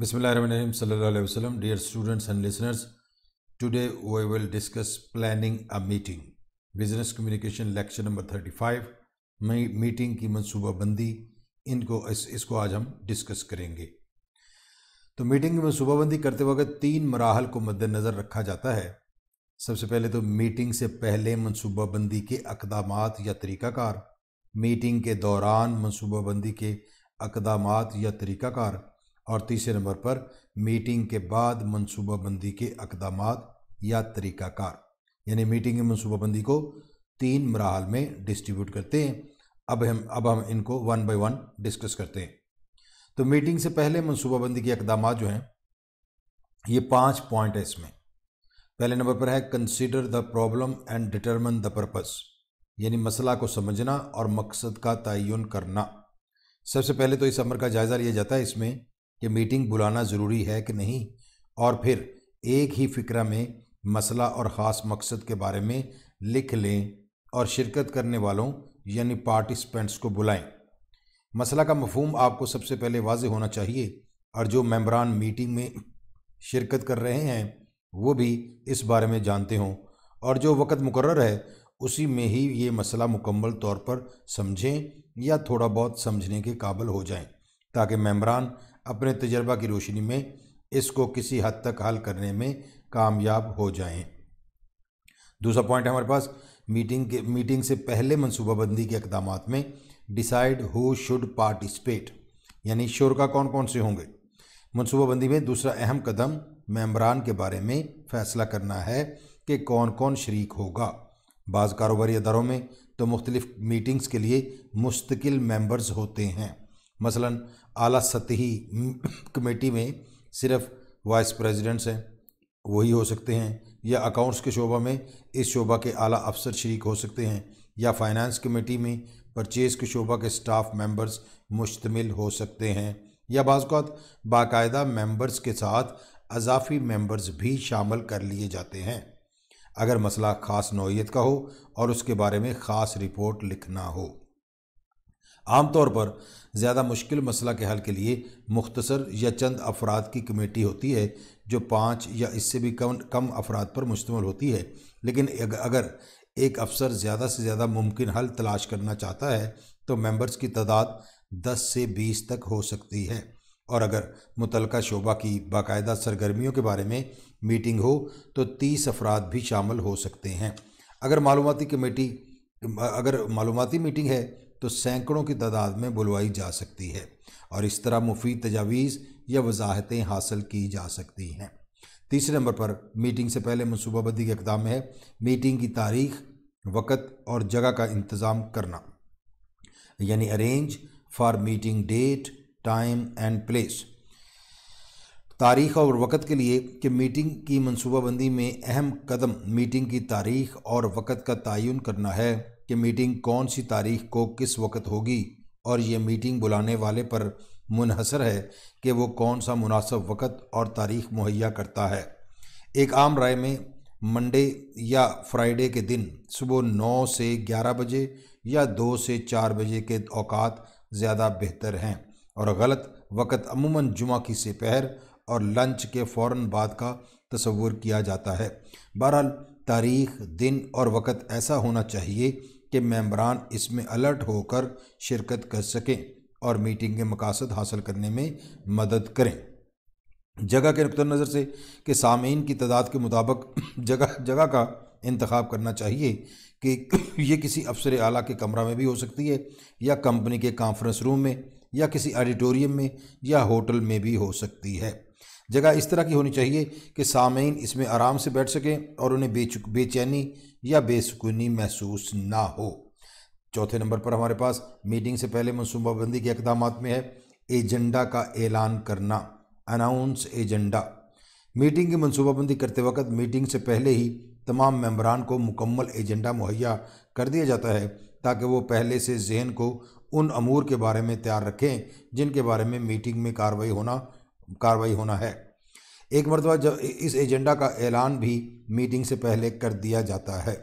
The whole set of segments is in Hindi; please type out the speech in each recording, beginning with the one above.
Bismillahirrahmanirrahim. Sallallahu Alaihi students and students and listeners, today we will discuss planning business communication lecture number thirty five meeting की मनसूबाबंदी इनको इस, इसको आज हम डिस्कस करेंगे तो मीटिंग की मनसूबाबंदी करते वक्त तीन मराहल को मद्देनज़र रखा जाता है सबसे पहले तो मीटिंग से पहले मनसूबाबंदी के अकदाम या तरीक़ाकार मीटिंग के दौरान मनसूबाबंदी के अकदाम या तरीक़ाकार और तीसरे नंबर पर मीटिंग के बाद मनसूबाबंदी के अकदाम या तरीक़ाकार यानी मीटिंग की मनसूबाबंदी को तीन मराहल में डिस्ट्रीब्यूट करते हैं अब हम अब हम इनको वन बाई वन डिस्कस करते हैं तो मीटिंग से पहले मनसूबाबंदी के अकदाम जो हैं ये पाँच पॉइंट है इसमें पहले नंबर पर है consider the problem and determine the purpose यानी मसला को समझना और मकसद का तयन करना सबसे पहले तो इस अमर का जायज़ा लिया जाता है इसमें कि मीटिंग बुलाना ज़रूरी है कि नहीं और फिर एक ही फिक्रा में मसला और ख़ास मकसद के बारे में लिख लें और शिरकत करने वालों यानी पार्टिसिपेंट्स को बुलाएं मसला का मफहम आपको सबसे पहले वाज होना चाहिए और जो मेम्बरान मीटिंग में शिरकत कर रहे हैं वो भी इस बारे में जानते हों और जो वक़्त मुकर है उसी में ही ये मसला मुकम्मल तौर पर समझें या थोड़ा बहुत समझने के काबिल हो जाएं ताकि मेम्बरान अपने तजर्बा की रोशनी में इसको किसी हद तक हल करने में कामयाब हो जाएं। दूसरा पॉइंट हमारे पास मीटिंग के मीटिंग से पहले मनसूबाबंदी के इकदाम में डिसाइड हु शुड पार्टिसिपेट यानी का कौन कौन से होंगे मनसूबाबंदी में दूसरा अहम कदम मेम्बरान के बारे में फ़ैसला करना है कि कौन कौन शरीक होगा बाज़ कारोबारी अदारों में तो मुख्तलिफ़ मीटिंग्स के लिए मुस्तकिल मेंबर्स होते हैं मसलन आला सतही कमेटी में सिर्फ वाइस प्रेसिडेंट्स हैं वही हो सकते हैं या अकाउंट्स के शोबा में इस शोबा के आला अफसर शरीक हो सकते हैं या फाइनेंस कमेटी में परचेज़ के शोबा के स्टाफ मेंबर्स मुश्तमिल हो सकते हैं या बाज़ात बाकायदा मेंबर्स के साथ अजाफी मेंबर्स भी शामिल कर लिए जाते हैं अगर मसला ख़ास नोयीत का हो और उसके बारे में ख़ास रिपोर्ट लिखना हो आम तौर पर ज़्यादा मुश्किल मसला के हल के लिए मुख्तसर या चंद अफराद की कमेटी होती है जो पाँच या इससे भी कम कम अफराद पर मुश्तमल होती है लेकिन अगर एक अफसर ज़्यादा से ज़्यादा मुमकिन हल तलाश करना चाहता है तो मेंबर्स की तादाद 10 से 20 तक हो सकती है और अगर मुतलका शोबा की बाकायदा सरगर्मियों के बारे में मीटिंग हो तो 30 अफराद भी शामिल हो सकते हैं अगर मालूमती कमेटी अगर मालूमती मीटिंग है तो सैकड़ों की तादाद में बुलवाई जा सकती है और इस तरह मुफीद तजावीज़ या वजाहतें हासिल की जा सकती हैं तीसरे नंबर पर मीटिंग से पहले मनसूबाबंदी के इकदाम है मीटिंग की तारीख वक़्त और जगह का इंतज़ाम करना यानी arrange for meeting date time and place तारीख और वक़्त के लिए कि मीटिंग की मनसूबाबंदी में अहम कदम मीटिंग की तारीख और वक़्त का तयन करना है कि मीटिंग कौन सी तारीख को किस वक्त होगी और ये मीटिंग बुलाने वाले पर मुनहसर है कि वो कौन सा मुनासब वक़्त और तारीख मुहैया करता है एक आम राय में मंडे या फ्राइडे के दिन सुबह नौ से ग्यारह बजे या दो से चार बजे के अवकात ज़्यादा बेहतर हैं और गलत वक़्त अमूमन जुमा की सपहर और लंच के फ़ौर बाद का तस्वुर किया जाता है बहरहाल तारीख दिन और वक़्त ऐसा होना चाहिए के मेम्बरान इसमें अलर्ट होकर शिरकत कर सकें और मीटिंग के मकासद हासिल करने में मदद करें जगह के नुक़ नज़र से कि सामीन की तादाद के मुताबिक जगह जगह का इंतखब करना चाहिए कि ये किसी अफसर आला के कमरा में भी हो सकती है या कंपनी के कॉन्फ्रेंस रूम में या किसी ऑडिटोरियम में या होटल में भी हो सकती है जगह इस तरह की होनी चाहिए कि सामीन इसमें आराम से बैठ सकें और उन्हें बेचैनी या बेसुकूनी महसूस ना हो चौथे नंबर पर हमारे पास मीटिंग से पहले मनसूबाबंदी के इकदाम में है एजेंडा का ऐलान करना अनाउंस एजेंडा मीटिंग की मनसूबाबंदी करते वक्त मीटिंग से पहले ही तमाम मेंबरान को मुकम्मल एजेंडा मुहैया कर दिया जाता है ताकि वो पहले से जहन को उन अमूर के बारे में तैयार रखें जिनके बारे में मीटिंग में कार्रवाई होना कार्रवाई होना है एक मरतबा जब इस एजेंडा का ऐलान भी मीटिंग से पहले कर दिया जाता है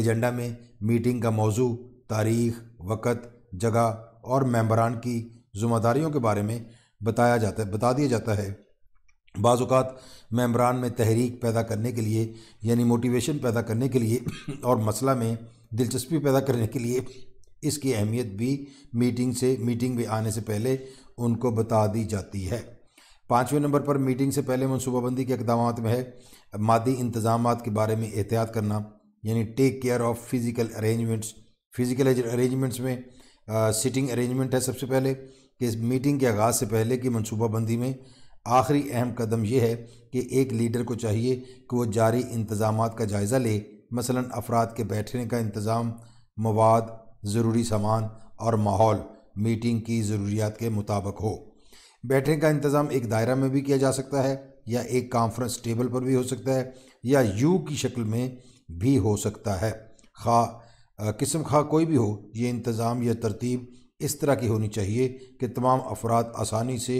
एजेंडा में मीटिंग का मौजू तारीख वक़्त जगह और मेम्बरान की ज़िम्मेदारियों के बारे में बताया जाता है बता दिया जाता है बाज़ात मेम्बरान में तहरीक पैदा करने के लिए यानी मोटिवेशन पैदा करने के लिए और मसला में दिलचस्पी पैदा करने के लिए इसकी अहमियत भी मीटिंग से मीटिंग में आने से पहले उनको बता दी जाती है पाँचवें नंबर पर मीटिंग से पहले मनसूबाबंदी के इकदाम में है मादी इंतजाम के बारे में एहतियात करना यानी take care of physical arrangements physical arrangements में सिटिंग अरेंजमेंट है सबसे पहले कि इस मीटिंग के आगाज़ से पहले की मनसूबाबंदी में आखिरी अहम कदम यह है कि एक लीडर को चाहिए कि वो जारी इंतजाम का जायज़ा ले मसला अफराद के बैठने का इंतज़ाम मवाद ज़रूरी सामान और माहौल मीटिंग की ज़रूरियात के मुताबिक हो बैठने का इंतज़ाम एक दायरा में भी किया जा सकता है या एक कॉन्फ्रेंस टेबल पर भी हो सकता है या यू की शक्ल में भी हो सकता है खा किस्म खा कोई भी हो ये इंतज़ाम या तरतीब इस तरह की होनी चाहिए कि तमाम अफराद आसानी से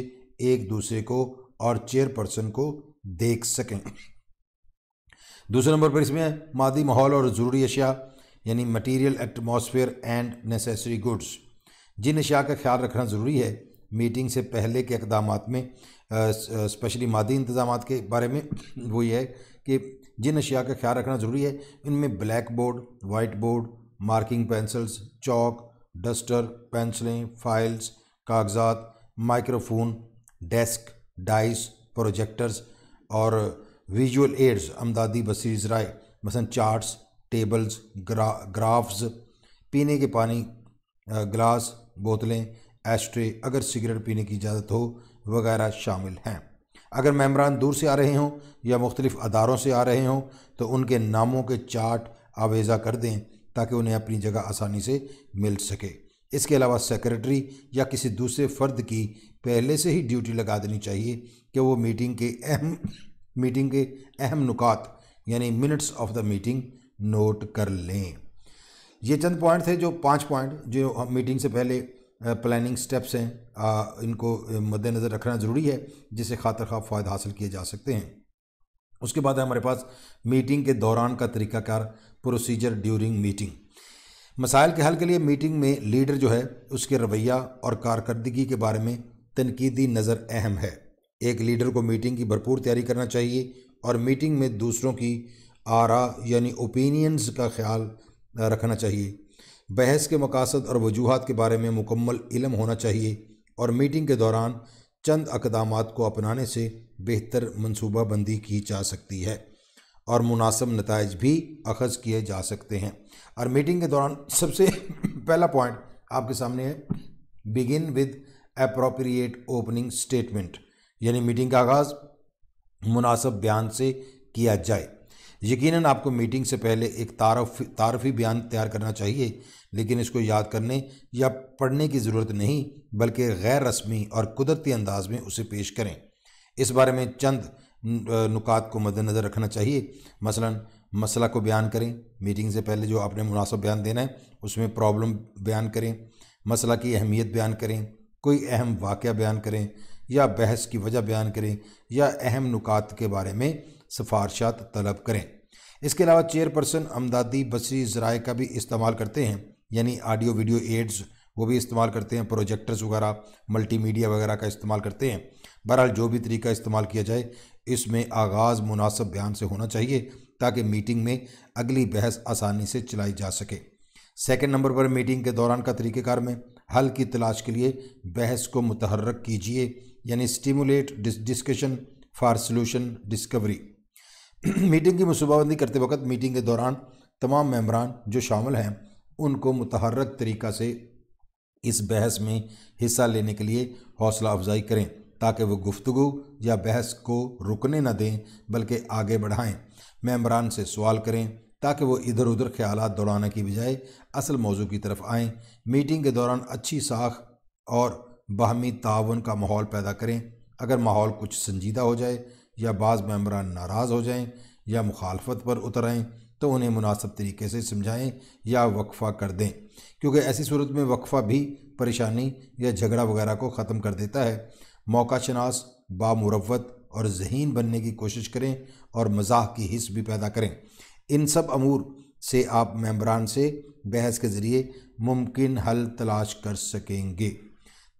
एक दूसरे को और चेयरपर्सन को देख सकें दूसरे नंबर पर इसमें मादी माहौल और ज़रूरी अशिया यानी material atmosphere and necessary goods जिन अशिया का ख्याल रखना ज़रूरी है मीटिंग से पहले के इकदाम में स्पेशली मादी इंतजाम के बारे में वो ये है कि जिन अशिया का ख्याल रखना ज़रूरी है इनमें black board white board marking pencils chalk duster पेंसिलें फाइल्स कागजात माइक्रोफोन डेस्क डाइस प्रोजेक्टर्स और विजुअल एड्स अमदादी बसीज राय मसलन चार्ट्स टेबल्स ग्रा ग्राफ्स पीने के पानी ग्लास बोतलें एस्ट्रे अगर सिगरेट पीने की इजाज़त हो वगैरह शामिल हैं अगर मेम्बरान दूर से आ रहे हों या मुख्तलिफ़ अदारों से आ रहे हों तो उनके नामों के चार्ट आवेज़ा कर दें ताकि उन्हें अपनी जगह आसानी से मिल सके इसके अलावा सेक्रेटरी या किसी दूसरे फ़र्द की पहले से ही ड्यूटी लगा देनी चाहिए कि वो मीटिंग के अहम मीटिंग के अहम नुकात यानी minutes of the meeting note कर लें ये चंद पॉइंट थे जो पांच पॉइंट जो मीटिंग से पहले प्लानिंग स्टेप्स हैं इनको मद्देनज़र रखना ज़रूरी है जिससे खातर खा फ़ायदा हासिल किए जा सकते हैं उसके बाद हमारे पास मीटिंग के दौरान का तरीक़ाकार प्रोसीजर ड्यूरिंग मीटिंग मसाइल के हल के लिए मीटिंग में लीडर जो है उसके रवैया और कारकर्दगी के बारे में तनकीदी नज़र अहम है एक लीडर को मीटिंग की भरपूर तैयारी करना चाहिए और मीटिंग में दूसरों की आरा यानी ओपिनियंस का ख्याल रखना चाहिए बहस के मकासद और वजूहत के बारे में मुकम्मल इलम होना चाहिए और मीटिंग के दौरान चंद अकदाम को अपनाने से बेहतर मनसूबाबंदी की जा सकती है और मुनासब नतज भी अखज़ किए जा सकते हैं और मीटिंग के दौरान सबसे पहला पॉइंट आपके सामने है begin with appropriate opening statement यानी मीटिंग का आगाज़ मुनासब बयान से किया जाए यकीनन आपको मीटिंग से पहले एक तारफ तारफी बयान तैयार करना चाहिए लेकिन इसको याद करने या पढ़ने की ज़रूरत नहीं बल्कि गैर रस्मी और कुदरती अंदाज में उसे पेश करें इस बारे में चंद नुकात को मद्दनज़र रखना चाहिए मसलन मसला को बयान करें मीटिंग से पहले जो आपने मुनासब बयान देना है उसमें प्रॉब्लम बयान करें मसला की अहमियत बयान करें कोई अहम वाक़ बयान करें या बहस की वजह बयान करें या अहम नुकात के बारे में सिफारशात तलब करें इसके अलावा चेयरपर्सन अमदादी बसरी जराए का भी इस्तेमाल करते हैं यानी ऑडियो वीडियो एड्स वो भी इस्तेमाल करते हैं प्रोजेक्टर्स वगैरह मल्टीमीडिया वगैरह का इस्तेमाल करते हैं बहरहाल जो भी तरीका इस्तेमाल किया जाए इसमें आगाज़ मुनासब बयान से होना चाहिए ताकि मीटिंग में अगली बहस आसानी से चलाई जा सके सेकेंड नंबर पर मीटिंग के दौरान का तरीक़ेकार में हल की तलाश के लिए बहस को मुतहरक कीजिए यानी stimulate discussion for solution discovery meeting की मनसूबाबंदी करते वक्त मीटिंग के दौरान तमाम मम्बरान जो शामिल हैं उनको मुतहरक तरीक़ा से इस बहस में हिस्सा लेने के लिए हौसला अफजाई करें ताकि वह गुफ्तु या बहस को रुकने न दें बल्कि आगे बढ़ाएँ मम्बरान से सवाल करें ताकि वह इधर उधर ख्याल दौड़ाने की बजाय असल मौजू की तरफ आएँ मीटिंग के दौरान अच्छी साख और बाहमी ताउन का माहौल पैदा करें अगर माहौल कुछ संजीदा हो जाए या बाज़ मम्बरान नाराज़ हो जाएँ या मुखालफत पर उतर आएँ तो उन्हें मुनासब तरीके से समझाएँ या वक्फ़ा कर दें क्योंकि ऐसी सूरत में वक्फ़ा भी परेशानी या झगड़ा वगैरह को ख़त्म कर देता है मौका शनास बामुरवत और जहन बनने की कोशिश करें और मजाक की हिस्स भी पैदा करें इन सब अमूर से आप मम्बरान से बहस के ज़रिए मुमकिन हल तलाश कर सकेंगे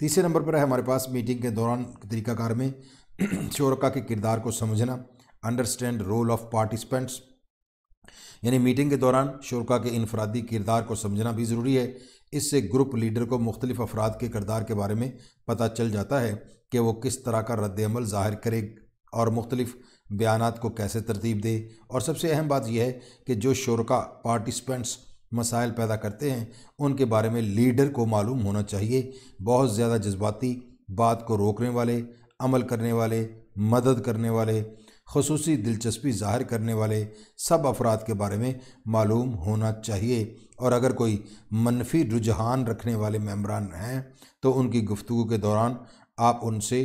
तीसरे नंबर पर है हमारे पास मीटिंग के दौरान तरीक़ाकार में शोरका के किरदार को समझना अंडरस्टैंड रोल ऑफ पार्टिसिपेंट्स यानी मीटिंग के दौरान शोरका के इनफरादी किरदार को समझना भी ज़रूरी है इससे ग्रुप लीडर को मुख्तलिफ अफराद के किरदार के बारे में पता चल जाता है कि वो किस तरह का रद्दमल ज़ाहिर करे और मुख्तलिफ बयान को कैसे तरतीब दे और सबसे अहम बात यह है कि जो शोरका पार्टिसिपेंट्स मसाइल पैदा करते हैं उनके बारे में लीडर को मालूम होना चाहिए बहुत ज़्यादा जज्बाती बात को रोकने वाले अमल करने वाले मदद करने वाले खसूस दिलचस्पी ज़ाहिर करने वाले सब अफराद के बारे में मालूम होना चाहिए और अगर कोई मनफी रुझान रखने वाले मम्बरान हैं तो उनकी गुफ्तु के दौरान आप उनसे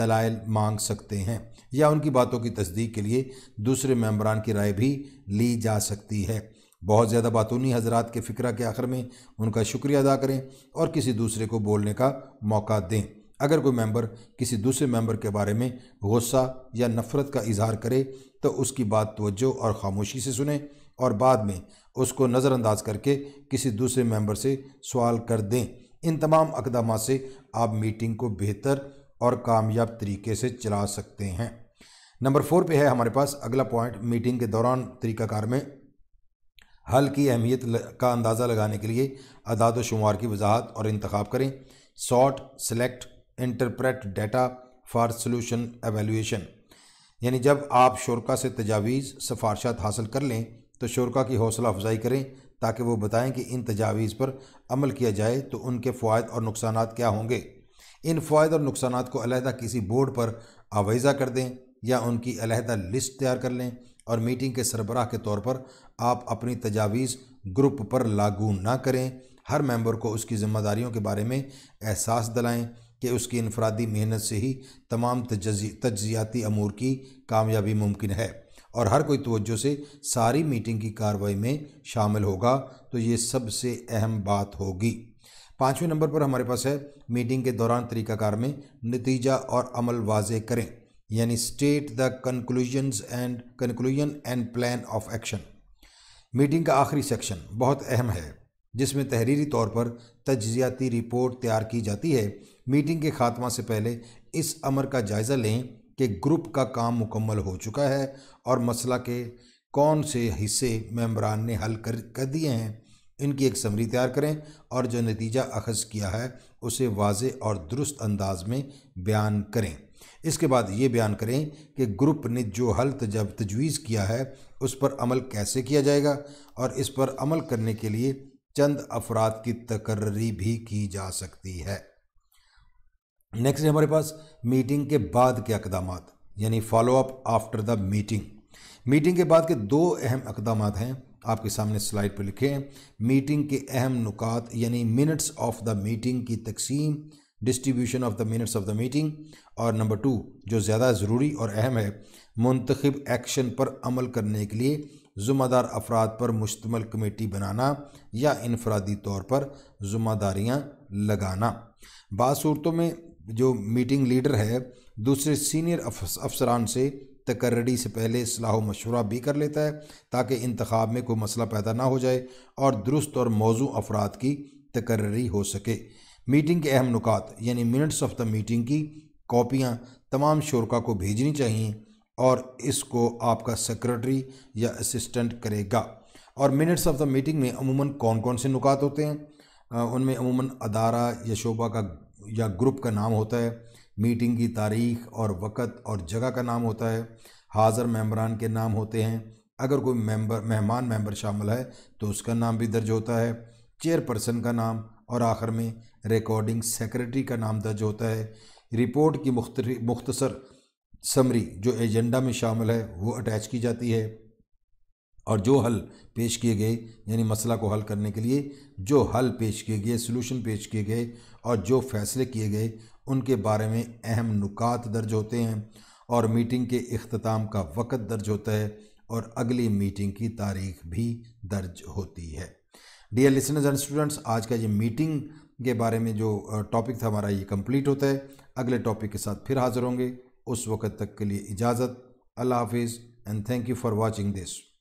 दलाइल मांग सकते हैं या उनकी बातों की तस्दीक के लिए दूसरे मम्बरान की राय भी ली जा सकती है बहुत ज़्यादा बातूनी हजरात के फ़िक्र के आखिर में उनका शुक्रिया अदा करें और किसी दूसरे को बोलने का मौका दें अगर कोई मेंबर किसी दूसरे मेंबर के बारे में गुस्सा या नफ़रत का इजहार करे तो उसकी बात तोज्जो और ख़ामोशी से सुने और बाद में उसको नज़रअंदाज करके किसी दूसरे मेंबर से सवाल कर दें इन तमाम अकदाम से आप मीटिंग को बेहतर और कामयाब तरीके से चला सकते हैं नंबर फोर पे है हमारे पास अगला पॉइंट मीटिंग के दौरान तरीक़ाकार में हल की अहमियत का अंदाज़ा लगाने के लिए अदाद शुमार की वजाहत और इंतखब करें sort select interpret data for solution evaluation यानी जब आप शुरा से तजावीज़ सिफारशात हासिल कर लें तो शुरा की हौसला अफजाई करें ताकि वो बताएं कि इन तजावीज़ पर अमल किया जाए तो उनके फायद और नुकसान क्या होंगे इन फायद और नुकसान को अलहदा किसी बोर्ड पर आवेज़ा कर दें या उनकी अलहदा लिस्ट तैयार कर लें और मीटिंग के सरबराह के तौर पर आप अपनी तजावीज़ ग्रुप पर लागू ना करें हर मेंबर को उसकी ज़िम्मेदारियों के बारे में एहसास दिलाएं कि उसकी इनफरादी मेहनत से ही तमाम तजियाती अमूर की कामयाबी मुमकिन है और हर कोई तवज्जो से सारी मीटिंग की कार्रवाई में शामिल होगा तो ये सबसे अहम बात होगी पाँचवें नंबर पर हमारे पास है मीटिंग के दौरान तरीक़ाकार में नतीजा और अमल वाज करें यानी state the conclusions and conclusion and plan of action meeting का आखिरी सेक्शन बहुत अहम है जिसमें तहरीरी तौर पर तजियाती रिपोर्ट तैयार की जाती है मीटिंग के खात्मा से पहले इस अमर का जायज़ा लें कि ग्रुप का काम मुकम्मल हो चुका है और मसला के कौन से हिस्से मेम्बरान ने हल कर कर दिए हैं इनकी एक समरी तैयार करें और जो नतीजा अखज़ किया है उसे वाज और दुरुस्त अंदाज में बयान करें इसके बाद ये बयान करें कि ग्रुप ने जो हल तजवीज़ किया है उस पर अमल कैसे किया जाएगा और इस पर अमल करने के लिए चंद अफराद की तकर्री भी की जा सकती है नेक्स्ट हमारे पास मीटिंग के बाद के अकदाम यानी follow up after the meeting meeting के बाद के दो अहम अकदाम हैं आपके सामने स्लाइड पर लिखे हैं मीटिंग के अहम नुकात यानी मिनट्स ऑफ द मीटिंग की तकसीम distribution of the minutes of the meeting और नंबर टू जो ज़्यादा ज़रूरी और अहम है मंतखब एक्शन पर अमल करने के लिए ज़ुम्मेदार अफराद पर मुश्तमल कमेटी बनाना या इनफरादी तौर पर ज़ुम्मेदारियाँ लगाना बाद सूरतों में जो मीटिंग लीडर है दूसरे सीनियर अफसरान से तकर्री से पहले सलाह मशवरा भी कर लेता है ताकि इंतखब में कोई मसला पैदा ना हो जाए और दुरुस्त और मौजू अफराद की तकर्री हो सके मीटिंग के अहम नुकात यानी मिनट्स ऑफ द मीटिंग की कापियाँ तमाम शुरा को भेजनी चाहिए और इसको आपका सेक्रेटरी या असिस्टेंट करेगा और मिनट्स ऑफ द मीटिंग में अमूमन कौन कौन से नुकात होते हैं उनमें अमूमन अदारा या शोबा का या ग्रुप का नाम होता है मीटिंग की तारीख और वक़्त और जगह का नाम होता है हाज़र मेम्बरान के नाम होते हैं अगर कोई मेंबर मेहमान मेंबर शामिल है तो उसका नाम भी दर्ज होता है चेयरपर्सन का नाम और आखिर में रिकॉर्डिंग सेक्रेटरी का नाम दर्ज होता है रिपोर्ट की मुख्तसर समरी जो एजेंडा में शामिल है वो अटैच की जाती है और जो हल पेश किए गए यानी मसला को हल करने के लिए जो हल पेश किए गए सोल्यूशन पेश किए गए और जो फैसले किए गए उनके बारे में अहम नुकात दर्ज होते हैं और मीटिंग के अख्ताम का वक़्त दर्ज होता है और अगली मीटिंग की तारीख भी दर्ज होती है डियर लिसनर्स एंड स्टूडेंट्स आज का ये मीटिंग के बारे में जो टॉपिक था हमारा ये कंप्लीट होता है अगले टॉपिक के साथ फिर हाज़िर होंगे उस वक़्त तक के लिए इजाज़त अल्लाह हाफिज़ and thank you for watching this